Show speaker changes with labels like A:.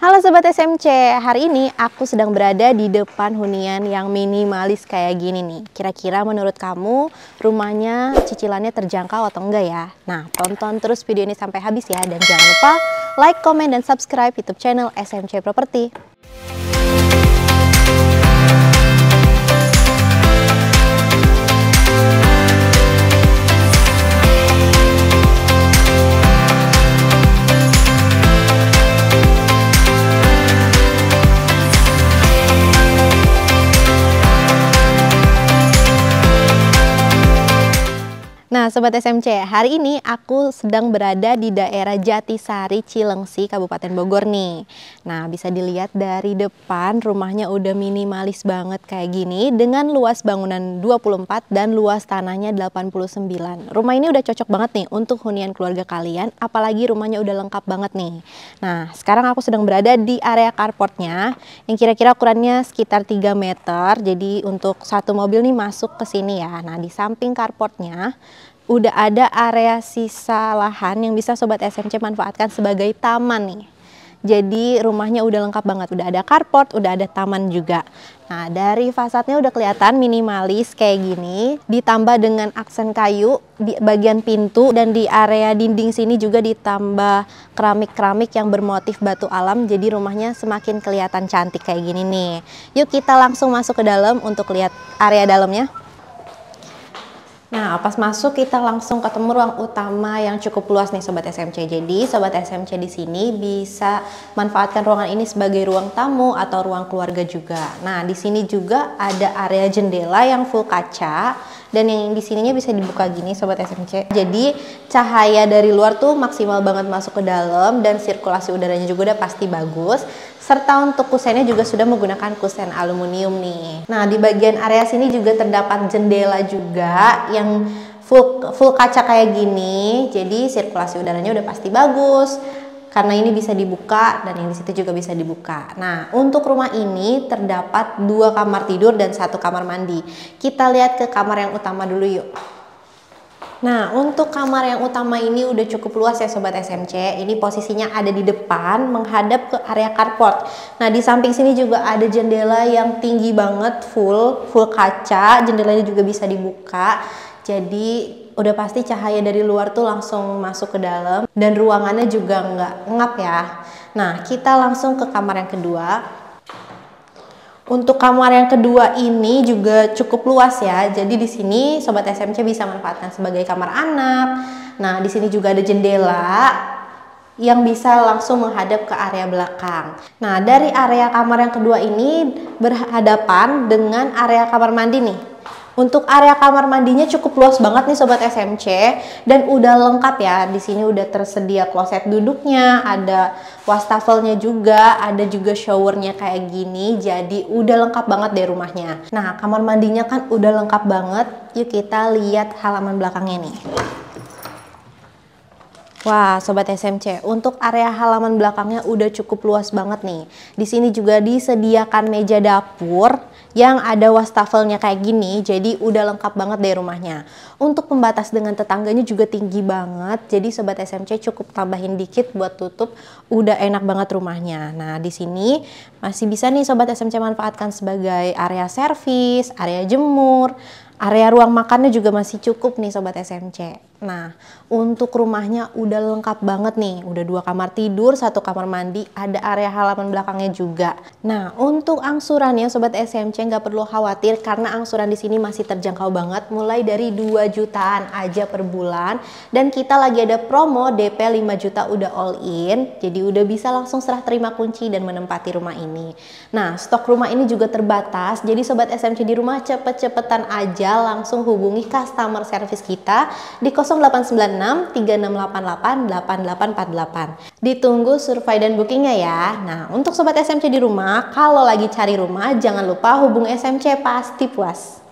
A: Halo Sobat SMC, hari ini aku sedang berada di depan hunian yang minimalis kayak gini nih. Kira-kira menurut kamu rumahnya cicilannya terjangkau atau enggak ya? Nah, tonton terus video ini sampai habis ya. Dan jangan lupa like, komen, dan subscribe YouTube channel SMC Property. Sobat SMC, hari ini aku sedang berada di daerah Jatisari, Cilengsi, Kabupaten Bogor nih. Nah, bisa dilihat dari depan rumahnya udah minimalis banget kayak gini dengan luas bangunan 24 dan luas tanahnya 89. Rumah ini udah cocok banget nih untuk hunian keluarga kalian, apalagi rumahnya udah lengkap banget nih. Nah, sekarang aku sedang berada di area carportnya yang kira-kira ukurannya sekitar 3 meter. Jadi untuk satu mobil nih masuk ke sini ya. Nah, di samping carportnya udah ada area sisa lahan yang bisa sobat SMC manfaatkan sebagai taman nih. Jadi rumahnya udah lengkap banget, udah ada carport, udah ada taman juga. Nah dari fasadnya udah kelihatan minimalis kayak gini, ditambah dengan aksen kayu di bagian pintu dan di area dinding sini juga ditambah keramik-keramik yang bermotif batu alam. Jadi rumahnya semakin kelihatan cantik kayak gini nih. Yuk kita langsung masuk ke dalam untuk lihat area dalamnya. Nah, pas masuk kita langsung ketemu ruang utama yang cukup luas nih sobat SMC. Jadi, sobat SMC di sini bisa manfaatkan ruangan ini sebagai ruang tamu atau ruang keluarga juga. Nah, di sini juga ada area jendela yang full kaca dan yang di sininya bisa dibuka gini sobat SMC. Jadi, cahaya dari luar tuh maksimal banget masuk ke dalam dan sirkulasi udaranya juga udah pasti bagus. Serta untuk kusennya juga sudah menggunakan kusen aluminium nih. Nah, di bagian area sini juga terdapat jendela juga yang yang full full kaca kayak gini jadi sirkulasi udaranya udah pasti bagus karena ini bisa dibuka dan yang di situ juga bisa dibuka. Nah, untuk rumah ini terdapat dua kamar tidur dan satu kamar mandi. Kita lihat ke kamar yang utama dulu yuk. Nah, untuk kamar yang utama ini udah cukup luas ya Sobat SMC. Ini posisinya ada di depan, menghadap ke area carport. Nah, di samping sini juga ada jendela yang tinggi banget, full, full kaca. Jendelanya juga bisa dibuka. Jadi udah pasti cahaya dari luar tuh langsung masuk ke dalam dan ruangannya juga nggak ngap ya. Nah kita langsung ke kamar yang kedua. Untuk kamar yang kedua ini juga cukup luas ya. Jadi di sini sobat SMC bisa manfaatkan sebagai kamar anak. Nah, di sini juga ada jendela yang bisa langsung menghadap ke area belakang. Nah, dari area kamar yang kedua ini berhadapan dengan area kamar mandi nih. Untuk area kamar mandinya cukup luas banget nih sobat SMC dan udah lengkap ya. Di sini udah tersedia kloset duduknya, ada wastafelnya juga, ada juga showernya kayak gini. Jadi udah lengkap banget deh rumahnya. Nah, kamar mandinya kan udah lengkap banget. Yuk kita lihat halaman belakangnya nih. Wah, sobat SMC, untuk area halaman belakangnya udah cukup luas banget nih. Di sini juga disediakan meja dapur yang ada wastafelnya kayak gini, jadi udah lengkap banget deh rumahnya. Untuk pembatas dengan tetangganya juga tinggi banget, jadi sobat SMC cukup tambahin dikit buat tutup, udah enak banget rumahnya. Nah, di sini masih bisa nih sobat SMC manfaatkan sebagai area servis, area jemur, Area ruang makannya juga masih cukup nih sobat SMC. Nah, untuk rumahnya udah lengkap banget nih. Udah dua kamar tidur, satu kamar mandi, ada area halaman belakangnya juga. Nah, untuk angsurannya sobat SMC nggak perlu khawatir karena angsuran di sini masih terjangkau banget mulai dari 2 jutaan aja per bulan dan kita lagi ada promo DP 5 juta udah all in. Jadi udah bisa langsung serah terima kunci dan menempati rumah ini. Nah, stok rumah ini juga terbatas. Jadi sobat SMC di rumah cepet-cepetan aja langsung hubungi customer service kita di 0896 3688 8848. Ditunggu survei dan bookingnya ya. Nah, untuk sobat SMC di rumah, kalau lagi cari rumah jangan lupa hubung SMC pasti puas.